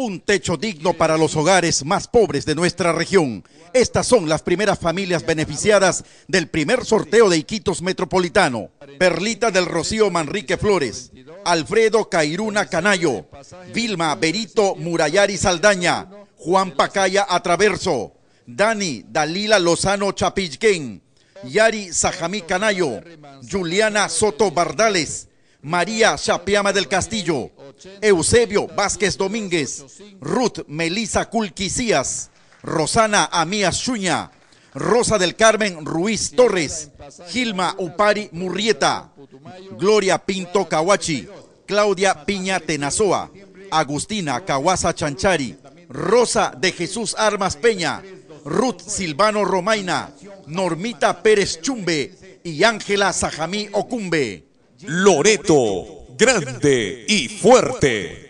Un techo digno para los hogares más pobres de nuestra región. Estas son las primeras familias beneficiadas del primer sorteo de Iquitos Metropolitano. Perlita del Rocío Manrique Flores, Alfredo Cairuna Canayo, Vilma Berito Murayari Saldaña, Juan Pacaya Atraverso, Dani Dalila Lozano Chapichquén, Yari Sajamí Canayo, Juliana Soto Bardales, María Chapiama del Castillo, Eusebio Vázquez Domínguez, Ruth Melisa Culquicías, Rosana Amías Chuña, Rosa del Carmen Ruiz Torres, Gilma Upari Murrieta, Gloria Pinto Cahuachi, Claudia Piña Tenazoa, Agustina Kawasa Chanchari, Rosa de Jesús Armas Peña, Ruth Silvano Romaina, Normita Pérez Chumbe y Ángela Sajamí Ocumbe. Loreto, grande y fuerte.